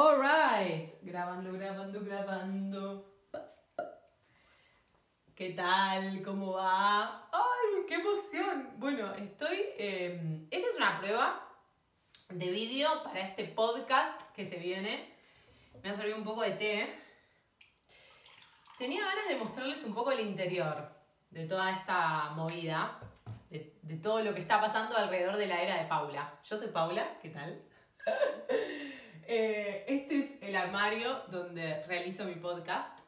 Alright. Grabando, grabando, grabando. ¿Qué tal? ¿Cómo va? ¡Ay, qué emoción! Bueno, estoy... Em, esta es una prueba de vídeo para este podcast que se viene. Me ha servido un poco de té. Tenía ganas de mostrarles un poco el interior de toda esta movida, de, de todo lo que está pasando alrededor de la era de Paula. Yo soy Paula, ¿qué tal? Eh, este es el armario donde realizo mi podcast.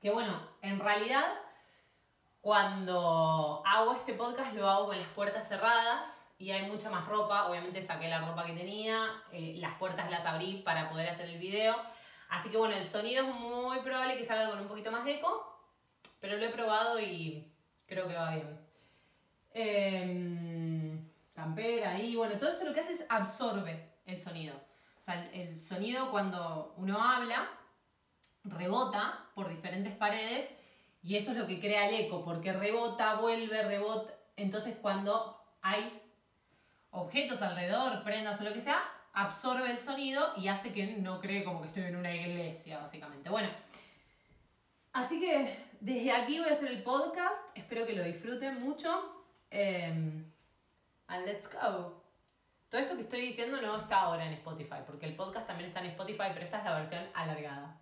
Que bueno, en realidad cuando hago este podcast lo hago con las puertas cerradas y hay mucha más ropa. Obviamente saqué la ropa que tenía, eh, las puertas las abrí para poder hacer el video. Así que bueno, el sonido es muy probable que salga con un poquito más de eco, pero lo he probado y creo que va bien. Eh, campera y bueno, todo esto lo que hace es absorbe el sonido el sonido cuando uno habla rebota por diferentes paredes y eso es lo que crea el eco, porque rebota, vuelve, rebota. Entonces cuando hay objetos alrededor, prendas o lo que sea, absorbe el sonido y hace que no cree como que estoy en una iglesia, básicamente. Bueno, así que desde aquí voy a hacer el podcast, espero que lo disfruten mucho. Em, and let's go. Todo esto que estoy diciendo no está ahora en Spotify, porque el podcast también está en Spotify, pero esta es la versión alargada.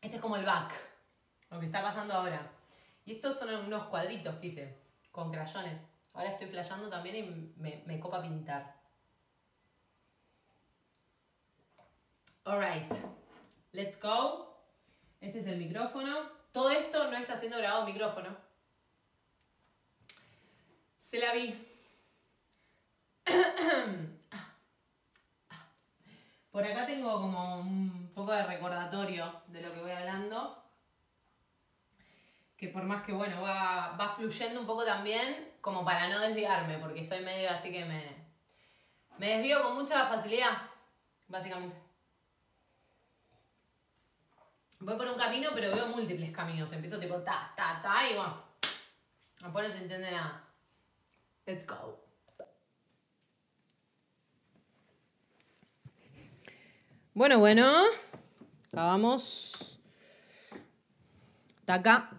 Este es como el back, lo que está pasando ahora. Y estos son unos cuadritos que hice con crayones. Ahora estoy flayando también y me, copa pintar. Alright, let's go. Este es el micrófono. Todo esto no está siendo grabado en micrófono la vi. Por acá tengo como un poco de recordatorio de lo que voy hablando. Que por más que bueno, va, va fluyendo un poco también, como para no desviarme, porque estoy medio así que me, me desvío con mucha facilidad, básicamente. Voy por un camino, pero veo múltiples caminos. Empiezo tipo ta, ta, ta y bueno. Después no se entiende nada. Let's go. Bueno, bueno. vamos Está acá.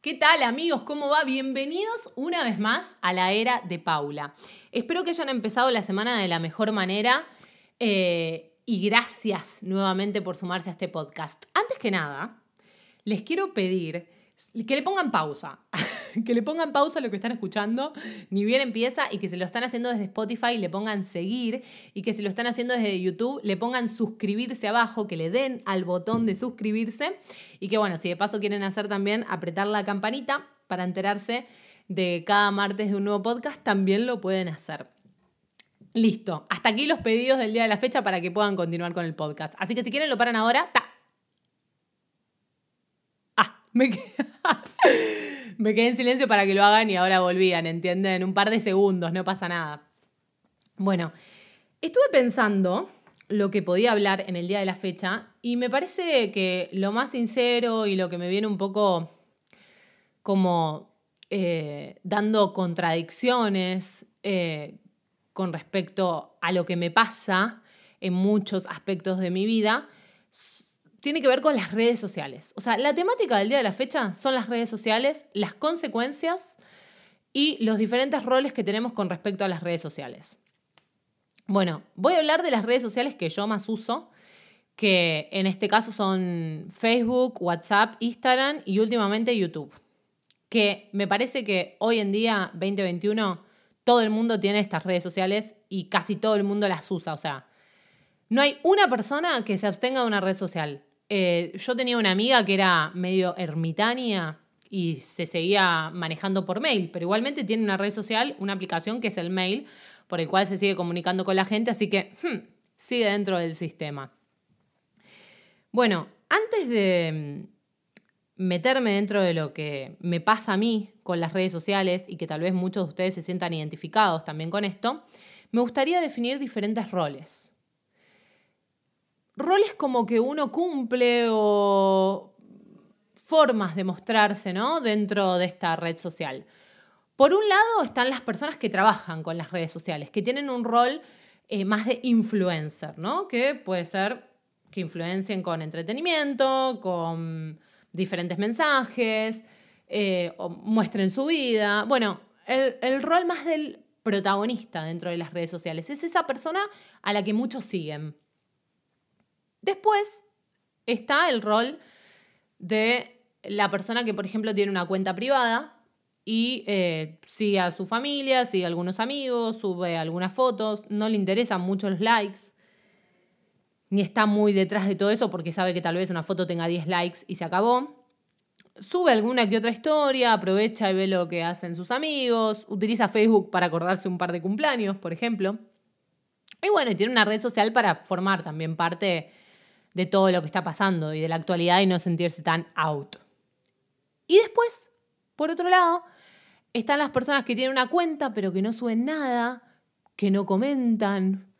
¿Qué tal amigos? ¿Cómo va? Bienvenidos una vez más a la era de Paula. Espero que hayan empezado la semana de la mejor manera eh, y gracias nuevamente por sumarse a este podcast. Antes que nada, les quiero pedir que le pongan pausa que le pongan pausa a lo que están escuchando, ni bien empieza, y que se lo están haciendo desde Spotify, le pongan seguir, y que si lo están haciendo desde YouTube, le pongan suscribirse abajo, que le den al botón de suscribirse, y que bueno, si de paso quieren hacer también, apretar la campanita para enterarse de cada martes de un nuevo podcast, también lo pueden hacer. Listo, hasta aquí los pedidos del día de la fecha para que puedan continuar con el podcast. Así que si quieren lo paran ahora, ta. Ah, me Me quedé en silencio para que lo hagan y ahora volvían, ¿entienden? Un par de segundos, no pasa nada. Bueno, estuve pensando lo que podía hablar en el día de la fecha y me parece que lo más sincero y lo que me viene un poco como eh, dando contradicciones eh, con respecto a lo que me pasa en muchos aspectos de mi vida tiene que ver con las redes sociales. O sea, la temática del día de la fecha son las redes sociales, las consecuencias y los diferentes roles que tenemos con respecto a las redes sociales. Bueno, voy a hablar de las redes sociales que yo más uso, que en este caso son Facebook, WhatsApp, Instagram y últimamente YouTube. Que me parece que hoy en día, 2021, todo el mundo tiene estas redes sociales y casi todo el mundo las usa. O sea, no hay una persona que se abstenga de una red social. Eh, yo tenía una amiga que era medio ermitaña y se seguía manejando por mail, pero igualmente tiene una red social, una aplicación que es el mail, por el cual se sigue comunicando con la gente, así que hmm, sigue dentro del sistema. Bueno, antes de mm, meterme dentro de lo que me pasa a mí con las redes sociales y que tal vez muchos de ustedes se sientan identificados también con esto, me gustaría definir diferentes roles roles como que uno cumple o formas de mostrarse dentro de esta red social. Por un lado están las personas que trabajan con las redes sociales, que tienen un rol eh, más de influencer, ¿no? que puede ser que influencien con entretenimiento, con diferentes mensajes, eh, o muestren su vida. Bueno, el rol más del protagonista dentro de las redes sociales es esa persona a la que muchos siguen. Después está el rol de la persona que, por ejemplo, tiene una cuenta privada y eh, sigue a su familia, sigue a algunos amigos, sube algunas fotos, no le interesan mucho los likes, ni está muy detrás de todo eso porque sabe que tal vez una foto tenga 10 likes y se acabó. Sube alguna que otra historia, aprovecha y ve lo que hacen sus amigos, utiliza Facebook para acordarse un par de cumpleaños, por ejemplo. Y bueno, tiene una red social para formar también parte de todo lo que está pasando y de la actualidad y no sentirse tan out. Y después, por otro lado, están las personas que tienen una cuenta pero que no suben nada, que no comentan,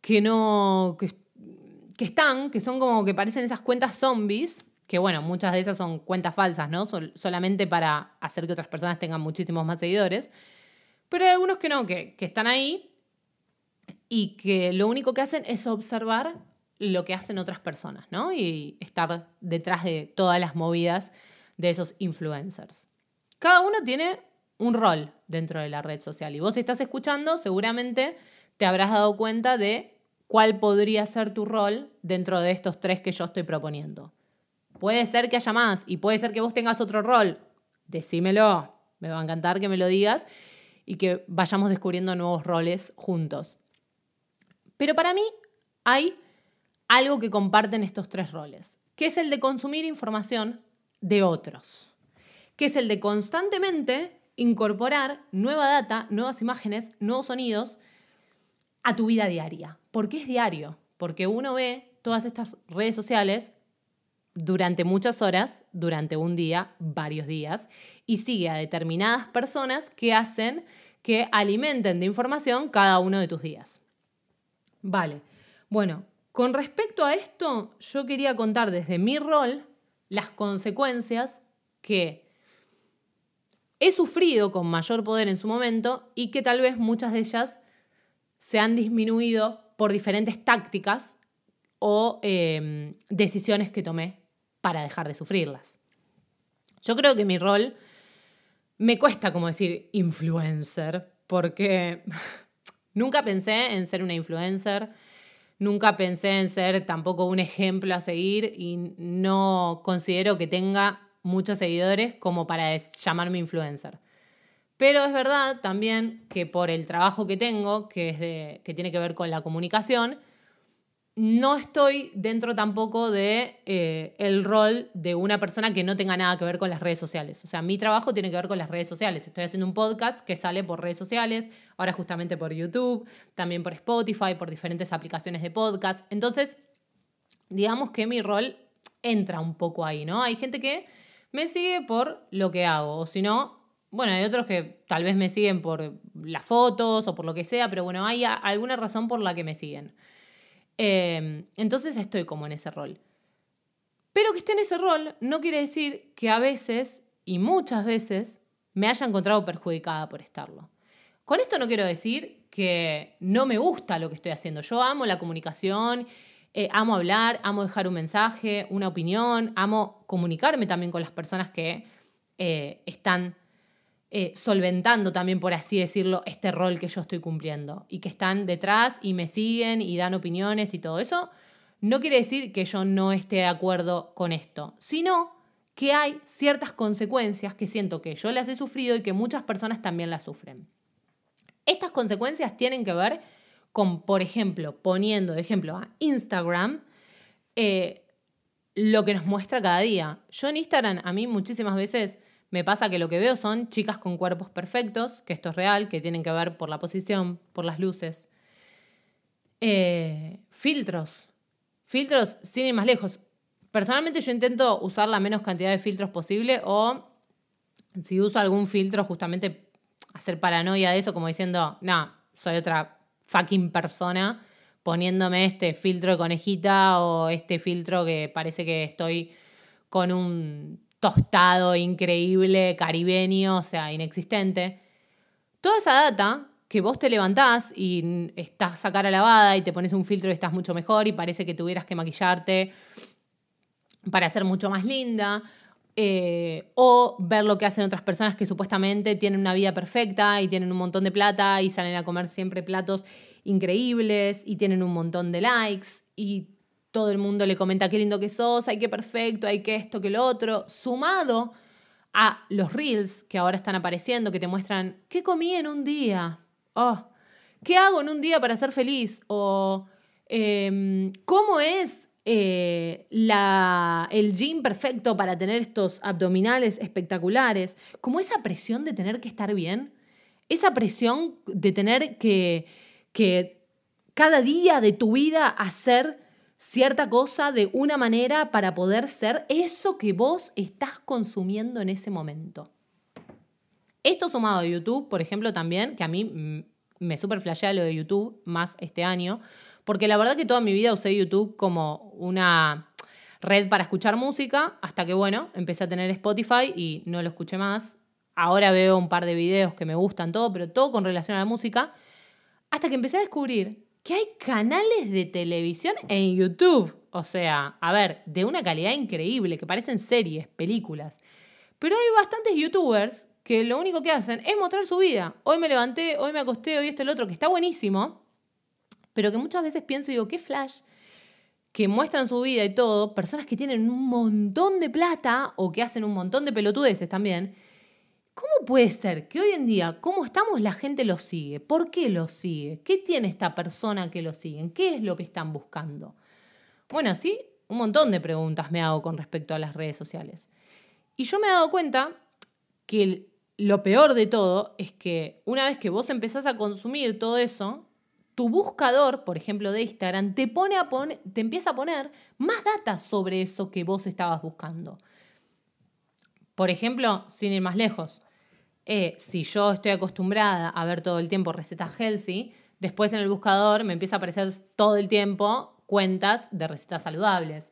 que no... Que, están, que son como que parecen esas cuentas zombies, que bueno, muchas de esas son cuentas falsas, ¿no? solamente para hacer que otras personas tengan muchísimos más seguidores. Pero hay algunos que no, que, que están ahí y que lo único que hacen es observar lo que hacen otras personas, ¿no? Y estar detrás de todas las movidas de esos influencers. Cada uno tiene un rol dentro de la red social y vos estás escuchando seguramente te habrás dado cuenta de cuál podría ser tu rol dentro de estos tres que yo estoy proponiendo. Puede ser que haya más y puede ser que vos tengas otro rol. Decímelo, me va a encantar que me lo digas y que vayamos descubriendo nuevos roles juntos. Pero para mí hay algo que comparten estos tres roles, que es el de consumir información de otros, que es el de constantemente incorporar nueva data, nuevas imágenes, nuevos sonidos a tu vida diaria. ¿Por qué es diario? Porque uno ve todas estas redes sociales durante muchas horas, durante un día, varios días, y sigue a determinadas personas que hacen que alimenten de información cada uno de tus días. Vale, bueno, con respecto a esto, yo quería contar desde mi rol las consecuencias que he sufrido con mayor poder en su momento y que tal vez muchas de ellas se han disminuido por diferentes tácticas o em, decisiones que tomé para dejar de sufrirlas. Yo creo que mi rol me cuesta como decir influencer, porque nunca pensé en ser una influencer Nunca pensé en ser tampoco un ejemplo a seguir y no considero que tenga muchos seguidores como para llamarme influencer. Pero es verdad también que por el trabajo que tengo, que, tiene que ver con la comunicación, no estoy dentro tampoco de eh, el rol de una persona que no tenga nada que ver con las redes sociales. O sea, mi trabajo tiene que ver con las redes sociales. Estoy haciendo un podcast que sale por redes sociales, ahora justamente por YouTube, también por Spotify, por diferentes aplicaciones de podcast. Entonces, digamos que mi rol entra un poco ahí, ¿no? Hay gente que me sigue por lo que hago, o si no, bueno, hay otros que tal vez me siguen por las fotos o por lo que sea, pero bueno, hay alguna razón por la que me siguen. Em, entonces estoy como en ese rol. Pero que esté en ese rol no quiere decir que a veces y muchas veces me haya encontrado perjudicada por estarlo. Con esto no quiero decir que no me gusta lo que estoy haciendo. Yo amo la comunicación, eh, amo hablar, amo dejar un mensaje, una opinión, amo comunicarme también con las personas que eh, están eh, solventando también, por así decirlo, este rol que yo estoy cumpliendo y que están detrás y me siguen y dan opiniones y todo eso, no quiere decir que yo no esté de acuerdo con esto, sino que hay ciertas consecuencias que siento que yo las he sufrido y que muchas personas también las sufren. Estas consecuencias tienen que ver con, por ejemplo, poniendo de ejemplo a Instagram, eh, lo que nos muestra cada día. Yo en Instagram a mí muchísimas veces me pasa que lo que veo son chicas con cuerpos perfectos, que esto es real, que tienen que ver por la posición, por las luces. Eh, filtros. Filtros sin ir más lejos. Personalmente yo intento usar la menos cantidad de filtros posible o si uso algún filtro justamente hacer paranoia de eso como diciendo, no, soy otra fucking persona poniéndome este filtro de conejita o este filtro que parece que estoy con un tostado, increíble, caribeño, o sea, inexistente. Toda esa data que vos te levantás y estás a cara lavada y te pones un filtro y estás mucho mejor y parece que tuvieras que maquillarte para ser mucho más linda. Eh, o ver lo que hacen otras personas que supuestamente tienen una vida perfecta y tienen un montón de plata y salen a comer siempre platos increíbles y tienen un montón de likes y todo el mundo le comenta qué lindo que sos, ay, qué perfecto, ay, qué esto, que lo otro, sumado a los reels que ahora están apareciendo, que te muestran qué comí en un día, oh, qué hago en un día para ser feliz, o em, cómo es eh, la, el gym perfecto para tener estos abdominales espectaculares, como esa presión de tener que estar bien, esa presión de tener que, que cada día de tu vida hacer cierta cosa de una manera para poder ser eso que vos estás consumiendo en ese momento. Esto sumado a YouTube, por ejemplo, también, que a mí mm, me super flashea lo de YouTube más este año, porque la verdad que toda mi vida usé YouTube como una red para escuchar música, hasta que bueno, empecé a tener Spotify y no lo escuché más. Ahora veo un par de videos que me gustan todo, pero todo con relación a la música, hasta que empecé a descubrir que hay canales de televisión en YouTube. O sea, a ver, de una calidad increíble, que parecen series, películas. Pero hay bastantes youtubers que lo único que hacen es mostrar su vida. Hoy me levanté, hoy me acosté, hoy esto, el otro, que está buenísimo, pero que muchas veces pienso y digo, qué flash, que muestran su vida y todo, personas que tienen un montón de plata o que hacen un montón de pelotudeces también, ¿Cómo puede ser que hoy en día, como estamos, la gente lo sigue? ¿Por qué lo sigue? ¿Qué tiene esta persona que lo siguen? ¿Qué es lo que están buscando? Bueno, sí, un montón de preguntas me hago con respecto a las redes sociales. Y yo me he dado cuenta que lo peor de todo es que una vez que vos empezás a consumir todo eso, tu buscador, por ejemplo, de Instagram, te, pone te empieza a poner más data sobre eso que vos estabas buscando. Por ejemplo, sin ir más lejos, eh, si yo estoy acostumbrada a ver todo el tiempo recetas healthy, después en el buscador me empieza a aparecer todo el tiempo cuentas de recetas saludables.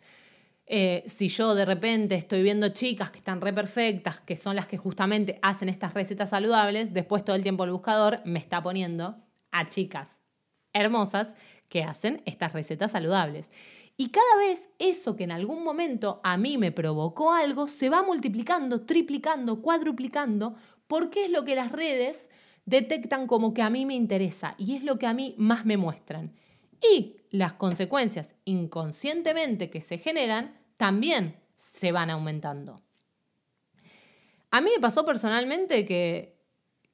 Eh, si yo de repente estoy viendo chicas que están re perfectas, que son las que justamente hacen estas recetas saludables, después todo el tiempo el buscador me está poniendo a chicas hermosas que hacen estas recetas saludables. Y cada vez eso que en algún momento a mí me provocó algo se va multiplicando, triplicando, cuadruplicando porque es lo que las redes detectan como que a mí me interesa y es lo que a mí más me muestran. Y las consecuencias inconscientemente que se generan también se van aumentando. A mí me pasó personalmente que,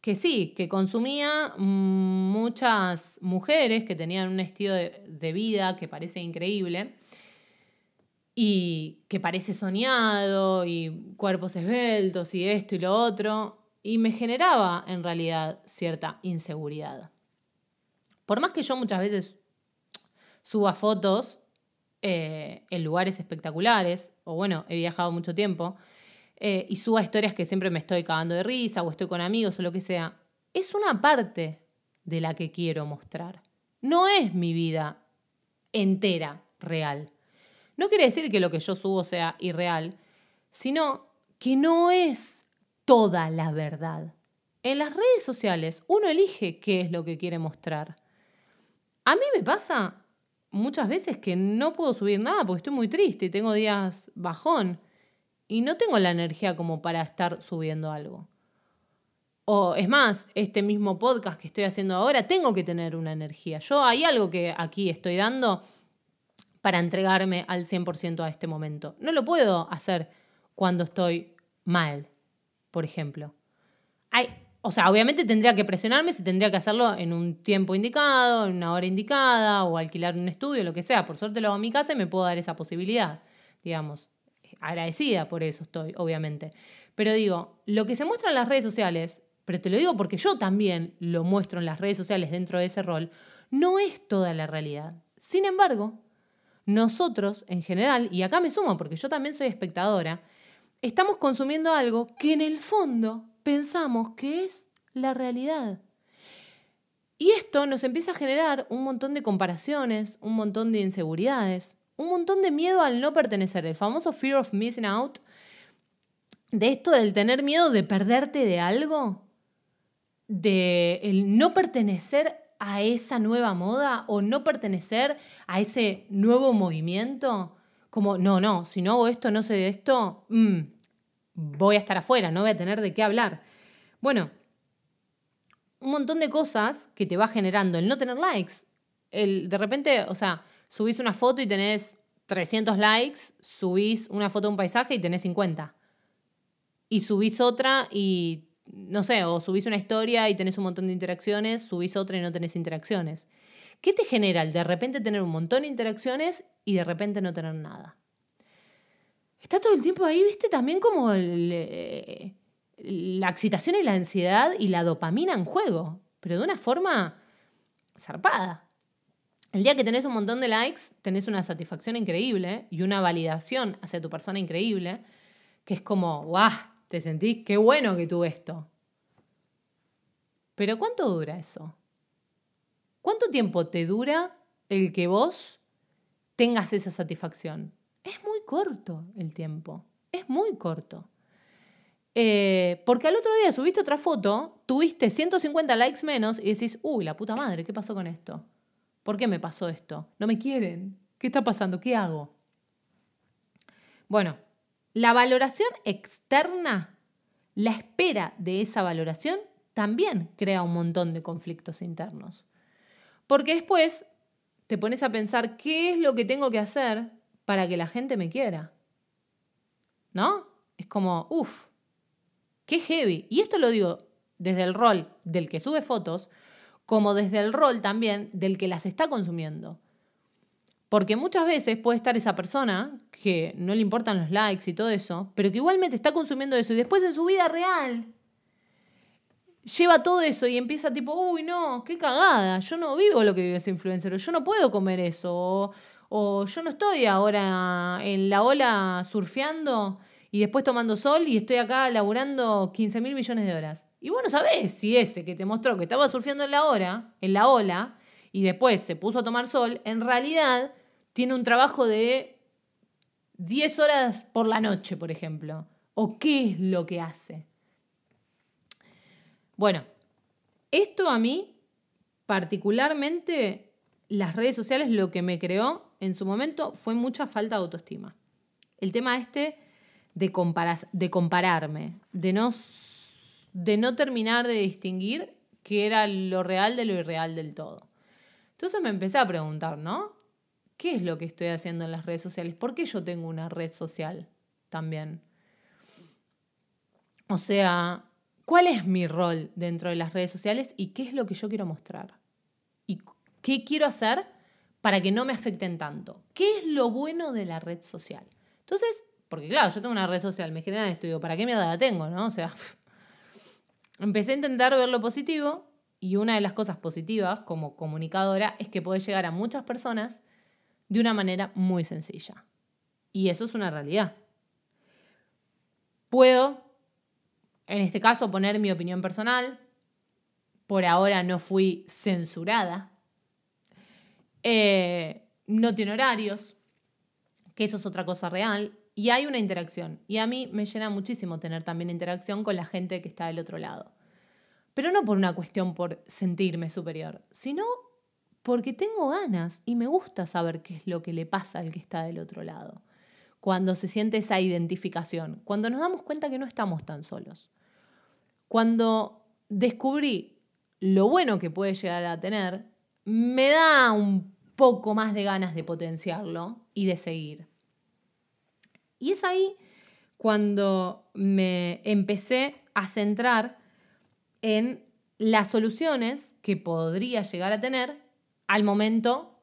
que sí, que consumía mm, muchas mujeres que tenían un estilo de, de vida que parece increíble y que parece soñado y cuerpos esbeltos y esto y lo otro y me generaba en realidad cierta inseguridad. Por más que yo muchas veces suba fotos eh, en lugares espectaculares, o bueno, he viajado mucho tiempo, eh, y suba historias que siempre me estoy cagando de risa o estoy con amigos o lo que sea, es una parte de la que quiero mostrar. No es mi vida entera real. No quiere decir que lo que yo subo sea irreal, sino que no es toda la verdad. En las redes sociales uno elige qué es lo que quiere mostrar. A mí me pasa muchas veces que no puedo subir nada porque estoy muy triste y tengo días bajón y no tengo la energía como para estar subiendo algo. O es más, este mismo podcast que estoy haciendo ahora, tengo que tener una energía. Yo hay algo que aquí estoy dando para entregarme al 100% a este momento. No lo puedo hacer cuando estoy mal por ejemplo. Hay, o sea, obviamente tendría que presionarme si tendría que hacerlo en un tiempo indicado, en una hora indicada, o alquilar un estudio, lo que sea. Por suerte lo hago en mi casa y me puedo dar esa posibilidad, digamos. Agradecida por eso estoy, obviamente. Pero digo, lo que se muestra en las redes sociales, pero te lo digo porque yo también lo muestro en las redes sociales dentro de ese rol, no es toda la realidad. Sin embargo, nosotros en general, y acá me sumo porque yo también soy espectadora, estamos consumiendo algo que en el fondo pensamos que es la realidad. Y esto nos empieza a generar un montón de comparaciones, un montón de inseguridades, un montón de miedo al no pertenecer, el famoso fear of missing out, de esto del tener miedo de perderte de algo, de el no pertenecer a esa nueva moda o no pertenecer a ese nuevo movimiento como, no, no, si no hago esto, no sé de esto, mm, voy a estar afuera, no voy a tener de qué hablar. Bueno, un montón de cosas que te va generando el no tener likes. El, de repente, o sea, subís una foto y tenés 300 likes, subís una foto de un paisaje y tenés 50. Y subís otra y, no sé, o subís una historia y tenés un montón de interacciones, subís otra y no tenés interacciones. ¿Qué te genera el de repente tener un montón de interacciones y de repente no tener nada? Está todo el tiempo ahí, viste, también como eh, la excitación y la ansiedad y la dopamina en juego, pero de una forma zarpada. El día que tenés un montón de likes, tenés una satisfacción increíble y una validación hacia tu persona increíble, que es como, ¡guau! Te sentís, qué bueno que tuve esto. Pero ¿cuánto dura eso? ¿Cuánto tiempo te dura el que vos tengas esa satisfacción? Es muy corto el tiempo, es muy corto. Eh, porque al otro día subiste otra foto, tuviste 150 likes menos y decís, uy, la puta madre, ¿qué pasó con esto? ¿Por qué me pasó esto? No me quieren. ¿Qué está pasando? ¿Qué hago? Bueno, la valoración externa, la espera de esa valoración, también crea un montón de conflictos internos. Porque después te pones a pensar qué es lo que tengo que hacer para que la gente me quiera. ¿No? Es como, uff, qué heavy. Y esto lo digo desde el rol del que sube fotos, como desde el rol también del que las está consumiendo. Porque muchas veces puede estar esa persona que no le importan los likes y todo eso, pero que igualmente está consumiendo eso y después en su vida real lleva todo eso y empieza tipo, uy, no, qué cagada, yo no vivo lo que vive ese influencer, yo no puedo comer eso, o, yo no estoy ahora en la ola surfeando y después tomando sol y estoy acá laburando 15 mil millones de horas. Y bueno, sabes si ese que te mostró que estaba surfeando en la ola, y después se puso a tomar sol, en realidad tiene un trabajo de 10 horas por la noche, por ejemplo. ¿O qué es lo que hace? Bueno, esto a mí, particularmente las redes sociales, lo que me creó en su momento fue mucha falta de autoestima. El tema este de, de compararme, de no, de no terminar de distinguir qué era lo real de lo irreal del todo. Entonces me empecé a preguntar, ¿no? ¿Qué es lo que estoy haciendo en las redes sociales? ¿Por qué yo tengo una red social también? O sea, ¿Cuál es mi rol dentro de las redes sociales y qué es lo que yo quiero mostrar? ¿Y qué quiero hacer para que no me afecten tanto? ¿Qué es lo bueno de la red social? Entonces, porque claro, yo tengo una red social, me generan estudio, ¿para qué mierda la tengo? O sea, empecé a intentar ver lo positivo y una de las cosas positivas como comunicadora es que podés llegar a muchas personas de una manera muy sencilla. Y eso es una realidad. Puedo en este caso, poner mi opinión personal. Por ahora no fui censurada. Eh, no tiene horarios, que eso es otra cosa real. Y hay una interacción. Y a mí me llena muchísimo tener también interacción con la gente que está del otro lado. Pero no por una cuestión por sentirme superior, sino porque tengo ganas y me gusta saber qué es lo que le pasa al que está del otro lado cuando se siente esa identificación, cuando nos damos cuenta que no estamos tan solos, cuando descubrí lo bueno que puede llegar a tener, me da un poco más de ganas de potenciarlo y de seguir. Y es ahí cuando me empecé a centrar en las soluciones que podría llegar a tener al momento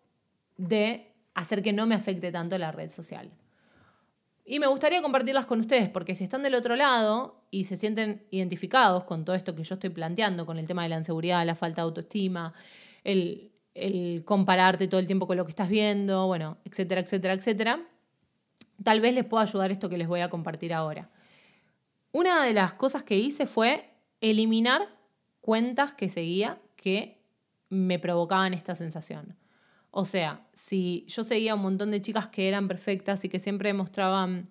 de hacer que no me afecte tanto la red social. Y me gustaría compartirlas con ustedes, porque si están del otro lado y se sienten identificados con todo esto que yo estoy planteando, con el tema de la inseguridad, la falta de autoestima, el, compararte todo el tiempo con lo que estás viendo, bueno, etcétera, etcétera, etcétera, tal vez les pueda ayudar esto que les voy a compartir ahora. Una de las cosas que hice fue eliminar cuentas que seguía que me provocaban esta sensación. O sea, si yo seguía un montón de chicas que eran perfectas y que siempre mostraban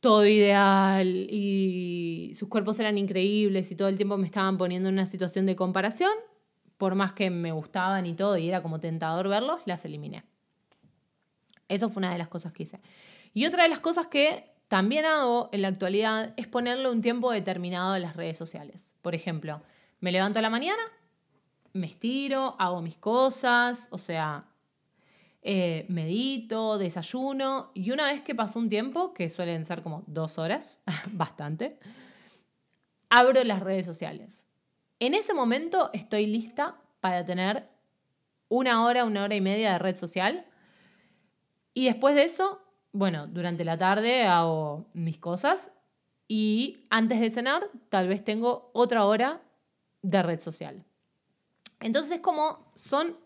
todo ideal y sus cuerpos eran increíbles y todo el tiempo me estaban poniendo en una situación de comparación, por más que me gustaban y todo y era como tentador verlos, las eliminé. Eso fue una de las cosas que hice. Y otra de las cosas que también hago en la actualidad es ponerle un tiempo determinado a las redes sociales. Por ejemplo, me levanto a la mañana, me estiro, hago mis cosas, o sea, eh, medito, desayuno. Y una vez que pasó un tiempo, que suelen ser como dos horas, bastante, abro las redes sociales. En ese momento estoy lista para tener una hora, una hora y media de red social. Y después de eso, bueno, durante la tarde hago mis cosas y antes de cenar tal vez tengo otra hora de red social. Entonces, como son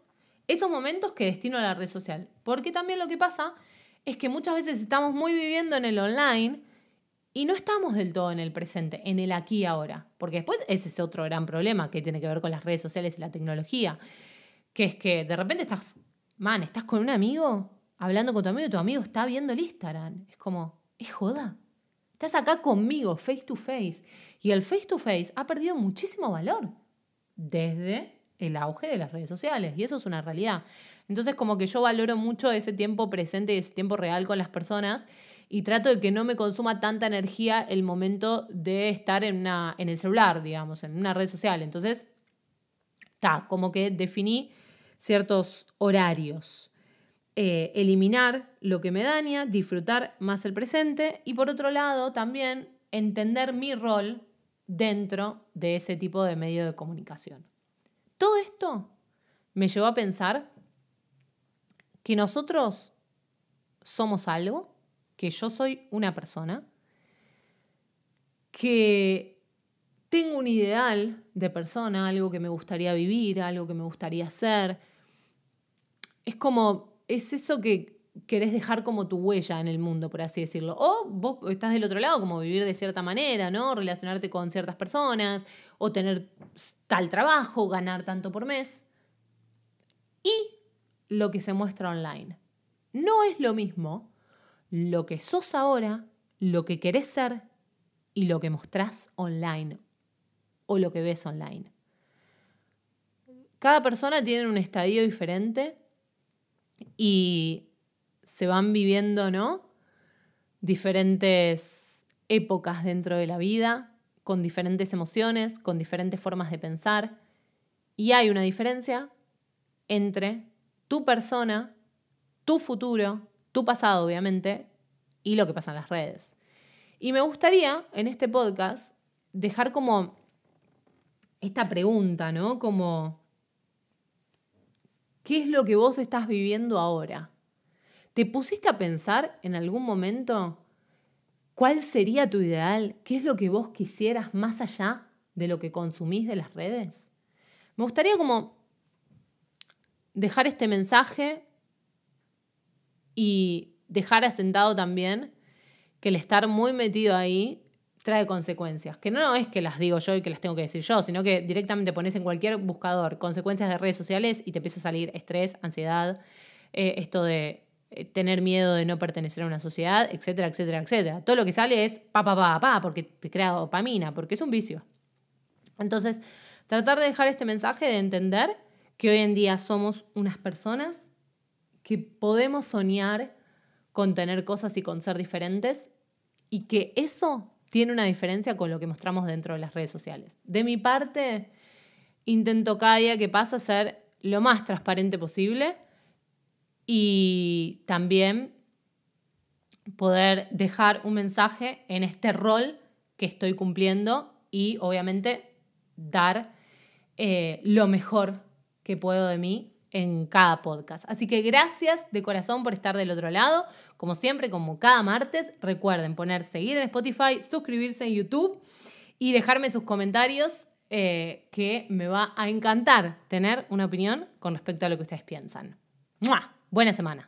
esos momentos que destino a la red social. Porque también lo que pasa es que muchas veces estamos muy viviendo en el online y no estamos del todo en el presente, en el aquí y ahora. Porque después ese es otro gran problema que tiene que ver con las redes sociales y la tecnología. Que es que de repente estás, man, estás con un amigo hablando con tu amigo y tu amigo está viendo el Instagram. Es como, es joda. Estás acá conmigo, face to face. Y el face to face ha perdido muchísimo valor desde el auge de las redes sociales y eso es una realidad. Entonces como que yo valoro mucho ese tiempo presente y ese tiempo real con las personas y trato de que no me consuma tanta energía el momento de estar en, el celular, digamos, en una red social. Entonces, está, como que definí ciertos horarios. Eh, eliminar lo que me daña, disfrutar más el presente y por otro lado también entender mi rol dentro de ese tipo de medio de comunicación. Todo esto me llevó a pensar que nosotros somos algo, que yo soy una persona, que tengo un ideal de persona, algo que me gustaría vivir, algo que me gustaría ser. Es como, es eso que querés dejar como tu huella en el mundo, por así decirlo. O vos estás del otro lado, como vivir de cierta manera, ¿no? Relacionarte con ciertas personas, o tener tal trabajo, ganar tanto por mes. Y lo que se muestra online. No es lo mismo lo que sos ahora, lo que querés ser y lo que mostrás online o lo que ves online. Cada persona tiene un estadio diferente y se van viviendo, ¿no? Diferentes épocas dentro de la vida, con diferentes emociones, con diferentes formas de pensar. Y hay una diferencia entre tu persona, tu futuro, tu pasado, obviamente, y lo que pasa en las redes. Y me gustaría, en este podcast, dejar como esta pregunta, ¿no? Como, ¿qué es lo que vos estás viviendo ahora? ¿Te pusiste a pensar en algún momento cuál sería tu ideal? ¿Qué es lo que vos quisieras más allá de lo que consumís de las redes? Me gustaría como dejar este mensaje y dejar asentado también que el estar muy metido ahí trae consecuencias, que no es que las digo yo y que las tengo que decir yo, sino que directamente pones en cualquier buscador consecuencias de redes sociales y te empieza a salir estrés, ansiedad, eh, esto de eh, tener miedo de no pertenecer a una sociedad, etcétera, etcétera, etcétera. Todo lo que sale es pa, pa, pa, pa, porque te crea dopamina, porque es un vicio. Entonces, tratar de dejar este mensaje de entender que hoy en día somos unas personas que podemos soñar con tener cosas y con ser diferentes y que eso tiene una diferencia con lo que mostramos dentro de las redes sociales. De mi parte, intento cada día que pasa ser lo más transparente posible y también poder dejar un mensaje en este rol que estoy cumpliendo y obviamente dar eh, lo mejor que puedo de mí en cada podcast. Así que gracias de corazón por estar del otro lado. Como siempre, como cada martes, recuerden poner seguir en Spotify, suscribirse en YouTube y dejarme sus comentarios eh, que me va a encantar tener una opinión con respecto a lo que ustedes piensan. Buena semana.